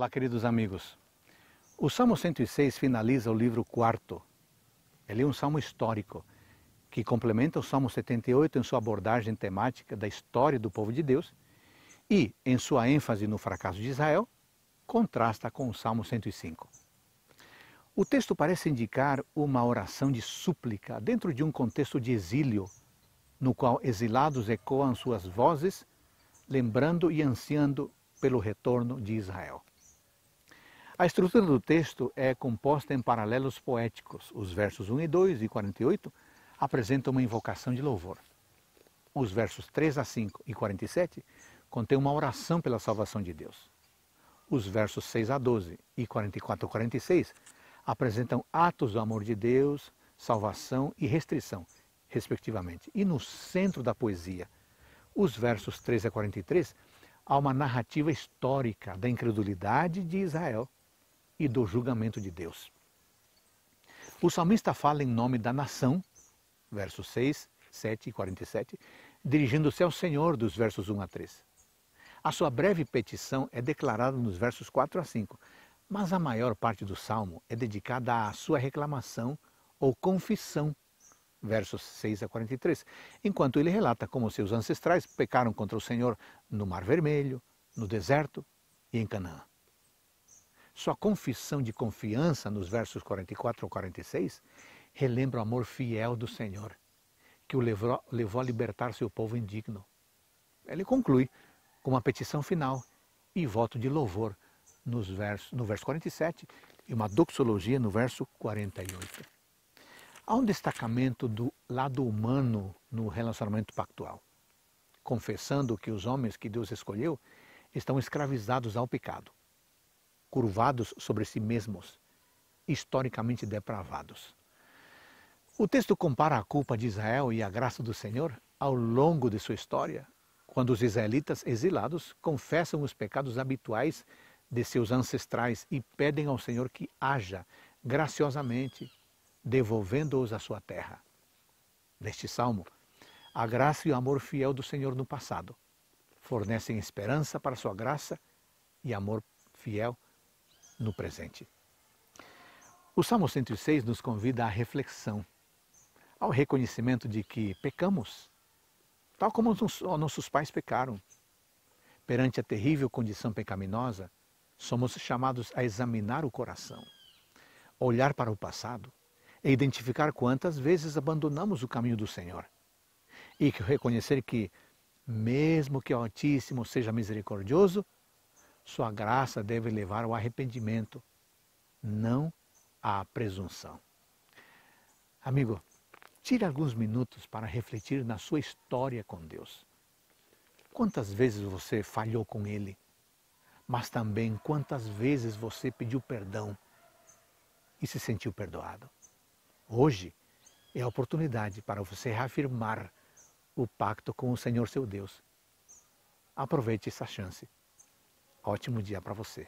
Olá, queridos amigos. O Salmo 106 finaliza o livro quarto. Ele é um salmo histórico que complementa o Salmo 78 em sua abordagem temática da história do povo de Deus e, em sua ênfase no fracasso de Israel, contrasta com o Salmo 105. O texto parece indicar uma oração de súplica dentro de um contexto de exílio, no qual exilados ecoam suas vozes, lembrando e ansiando pelo retorno de Israel. A estrutura do texto é composta em paralelos poéticos. Os versos 1 e 2 e 48 apresentam uma invocação de louvor. Os versos 3 a 5 e 47 contêm uma oração pela salvação de Deus. Os versos 6 a 12 e 44 a 46 apresentam atos do amor de Deus, salvação e restrição, respectivamente. E no centro da poesia, os versos 3 a 43, há uma narrativa histórica da incredulidade de Israel e do julgamento de Deus. O salmista fala em nome da nação, versos 6, 7 e 47, dirigindo-se ao Senhor dos versos 1 a 3. A sua breve petição é declarada nos versos 4 a 5, mas a maior parte do salmo é dedicada à sua reclamação ou confissão, versos 6 a 43, enquanto ele relata como seus ancestrais pecaram contra o Senhor no Mar Vermelho, no deserto e em Canaã. Sua confissão de confiança nos versos 44 ao 46 relembra o amor fiel do Senhor, que o levou, levou a libertar seu povo indigno. Ele conclui com uma petição final e voto de louvor nos versos, no verso 47 e uma doxologia no verso 48. Há um destacamento do lado humano no relacionamento pactual, confessando que os homens que Deus escolheu estão escravizados ao pecado curvados sobre si mesmos, historicamente depravados. O texto compara a culpa de Israel e a graça do Senhor ao longo de sua história, quando os israelitas exilados confessam os pecados habituais de seus ancestrais e pedem ao Senhor que haja graciosamente, devolvendo-os à sua terra. Neste salmo, a graça e o amor fiel do Senhor no passado fornecem esperança para sua graça e amor fiel no presente. O Salmo 106 nos convida à reflexão, ao reconhecimento de que pecamos, tal como nossos pais pecaram. Perante a terrível condição pecaminosa, somos chamados a examinar o coração, olhar para o passado e identificar quantas vezes abandonamos o caminho do Senhor. E reconhecer que, mesmo que o Altíssimo seja misericordioso, sua graça deve levar ao arrependimento, não à presunção. Amigo, tire alguns minutos para refletir na sua história com Deus. Quantas vezes você falhou com Ele, mas também quantas vezes você pediu perdão e se sentiu perdoado. Hoje é a oportunidade para você reafirmar o pacto com o Senhor seu Deus. Aproveite essa chance. Ótimo dia para você.